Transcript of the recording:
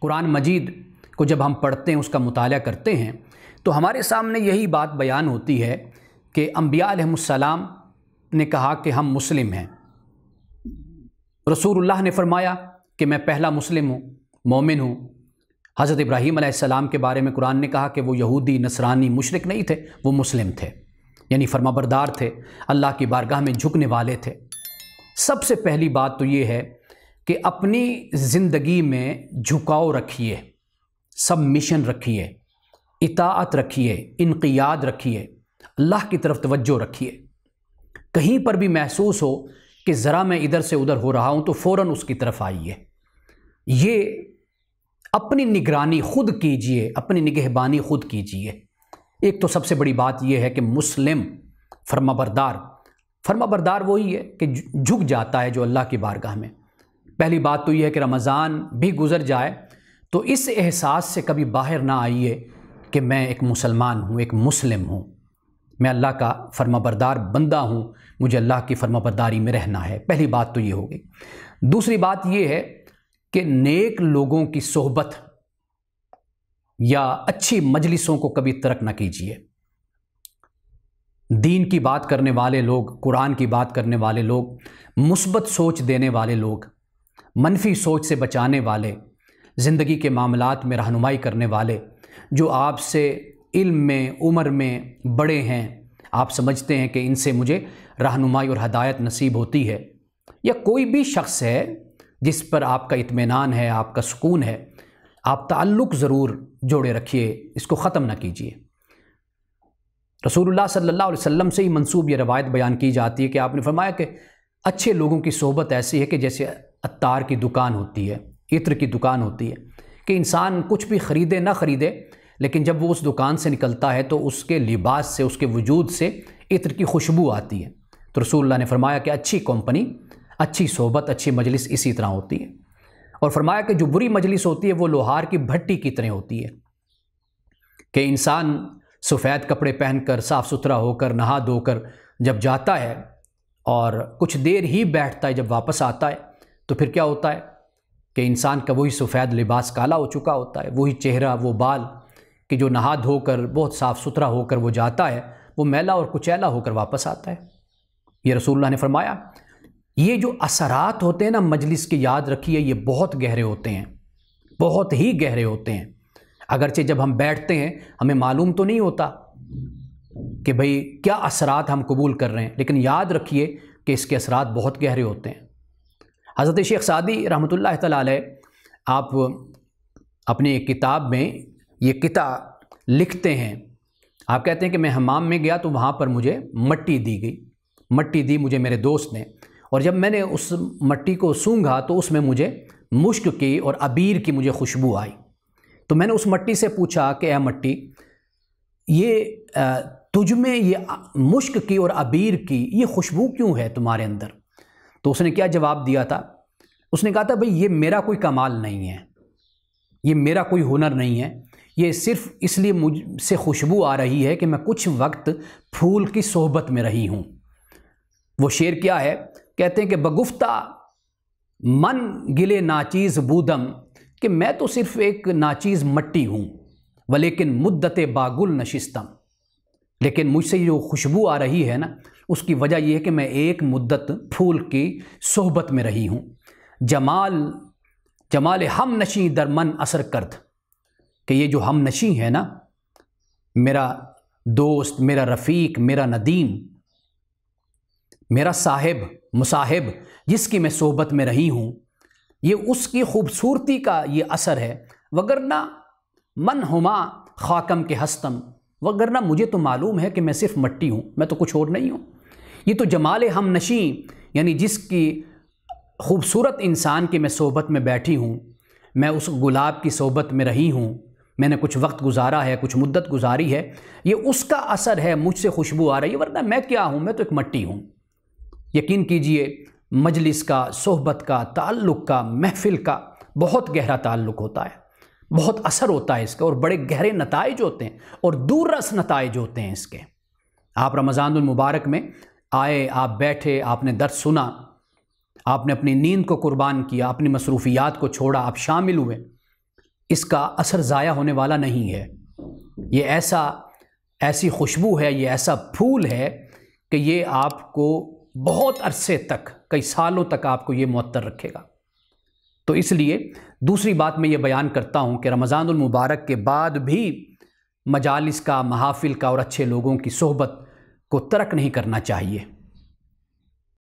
कुरान मजीद को जब हम पढ़ते हैं उसका मुताल करते हैं तो हमारे सामने यही बात बयान होती है कि अम्बियालम ने कहा कि हम मुस्लिम हैं रसूल ने फरमाया कि मैं पहला मुस्लिम हूँ मोमिन हूँ हज़रत इब्राहीम के बारे में कुरान ने कहा कि वो यहूदी नसरानी मुशरक नहीं थे वो मुस्लिम थे यानी फर्माबरदार थे अल्लाह की बारगाह में झुकने वाले थे सबसे पहली बात तो ये है कि अपनी ज़िंदगी में झुकाव रखिए सबमिशन रखिए इताअत रखिए इनकियाद रखिए अल्लाह की तरफ तवज्जो रखिए कहीं पर भी महसूस हो कि ज़रा मैं इधर से उधर हो रहा हूँ तो फ़ौर उसकी तरफ आइए ये अपनी निगरानी खुद कीजिए अपनी निगहबानी खुद कीजिए एक तो सबसे बड़ी बात यह है कि मुस्लिम फर्माबरदार फर्माबरदार वही है कि झुक जाता है जो अल्लाह की बारगाह में पहली बात तो यह है कि रमज़ान भी गुज़र जाए तो इस एहसास से कभी बाहर ना आइए कि मैं एक मुसलमान हूँ एक मुस्लिम हूँ मैं अल्लाह का फर्माबरदार बंदा हूँ मुझे अल्लाह की फर्माबरदारी में रहना है पहली बात तो ये हो गई दूसरी बात ये है कि नेक लोगों की सोहबत या अच्छी मजलिसों को कभी तरक ना कीजिए दीन की बात करने वाले लोग कुरान की बात करने वाले लोग मुस्बत सोच देने वाले लोग मनफी सोच से बचाने वाले ज़िंदगी के मामला में रहनुमाई करने वाले जो आपसे इल्म में उम्र में बड़े हैं आप समझते हैं कि इनसे मुझे रहनुमाई और हदायत नसीब होती है या कोई भी शख्स है जिस पर आपका इत्मीनान है आपका सुकून है आप ताल्लुक़ ज़रूर जोड़े रखिए इसको ख़त्म ना कीजिए रसूलुल्लाह सल्लल्लाहु अलैहि वसल्लम से ही मंसूब यह रवायत बयान की जाती है कि आपने फरमाया कि अच्छे लोगों की सोहबत ऐसी है कि जैसे अतार की दुकान होती है इत्र की दुकान होती है कि इंसान कुछ भी ख़रीदे ना ख़रीदे लेकिन जब वो उस दुकान से निकलता है तो उसके लिबास से उसके वजूद से इत्र की खुशबू आती है तो रसूल्ला ने फरमाया कि अच्छी कंपनी अच्छी सोबत अच्छी मजलिस इसी तरह होती है और फरमाया कि जो बुरी मजलिस होती है वो लोहार की भट्टी की तरह होती है कि इंसान सफ़ेद कपड़े पहनकर साफ़ सुथरा होकर नहा धोकर जब जाता है और कुछ देर ही बैठता है जब वापस आता है तो फिर क्या होता है कि इंसान का वही सफ़ेद लिबास काला हो चुका होता है वही चेहरा वो बाल कि जो नहा धोकर बहुत साफ़ सुथरा होकर वो जाता है वो मैला और कुचैला होकर वापस आता है ये रसूल्ला ने फरमाया ये जो असरात होते हैं ना मजलिस के याद रखिए ये बहुत गहरे होते हैं बहुत ही गहरे होते हैं अगरचे जब हम बैठते हैं हमें मालूम तो नहीं होता कि भाई क्या असरात हम कबूल कर रहे हैं लेकिन याद रखिए कि इसके असरात बहुत गहरे होते हैं हज़रत शेख सादी रहमत ला आप अपनी किताब में ये किता लिखते हैं आप कहते हैं कि मैं हमाम में गया तो वहाँ पर मुझे मट्टी दी गई मट्टी दी मुझे मेरे दोस्त ने और जब मैंने उस मट्टी को सूंघा तो उसमें मुझे मुश्क की और अबीर की मुझे खुशबू आई तो मैंने उस मट्टी से पूछा कि यह मट्टी ये तुझ में ये मुश्क की और अबीर की ये खुशबू क्यों है तुम्हारे अंदर तो उसने क्या जवाब दिया था उसने कहा था भाई ये मेरा कोई कमाल नहीं है ये मेरा कोई हुनर नहीं है ये सिर्फ इसलिए मुझ से खुशबू आ रही है कि मैं कुछ वक्त फूल की सोहबत में रही हूँ वो शेर क्या है कहते हैं कि बगुफ्ता मन गिले नाचीज़ बूदम कि मैं तो सिर्फ एक नाचीज़ मट्टी हूँ व लेकिन मुद्दत बागुल नशिस्तम लेकिन मुझसे जो खुशबू आ रही है ना उसकी वजह यह है कि मैं एक मुद्दत फूल की सोहबत में रही हूँ जमाल जमाल हम नशी दर मन असर करद कि ये जो हम नशी है ना मेरा दोस्त मेरा रफ़ीक मेरा नदीम मेरा साहिब मुसाहिब जिसकी मैं सोहबत में रही हूँ ये उसकी खूबसूरती का ये असर है वगरना मन हुमा खाकम के हस्तम वगरना मुझे तो मालूम है कि मैं सिर्फ मट्टी हूँ मैं तो कुछ और नहीं हूँ ये तो जमाल हम नशी यानी जिसकी खूबसूरत इंसान की मैं सोबत में बैठी हूँ मैं उस गुलाब की सोबत में रही हूँ मैंने कुछ वक्त गुजारा है कुछ मुद्दत गुजारी है ये उसका असर है मुझसे खुशबू आ रही है वरना मैं क्या हूँ मैं तो एक मट्टी हूँ यकीन कीजिए मजलिस का सोहबत का ताल्लुक़ का महफिल का बहुत गहरा ताल्लुक़ होता है बहुत असर होता है इसका और बड़े गहरे नतज होते हैं और दूरस नतज होते हैं इसके आप रमजानमबारक में आए आप बैठे आपने दर्द सुना आपने अपनी नींद को कुर्बान किया अपनी मसरूफियात को छोड़ा आप शामिल हुए इसका असर ज़ाया होने वाला नहीं है ये ऐसा ऐसी खुशबू है ये ऐसा फूल है कि ये आपको बहुत अरसे तक कई सालों तक आपको ये मअतर रखेगा तो इसलिए दूसरी बात मैं ये बयान करता हूँ कि रमज़ानमबारक के बाद भी मजालस का महाफिल का और अच्छे लोगों की सोहबत को तर्क नहीं करना चाहिए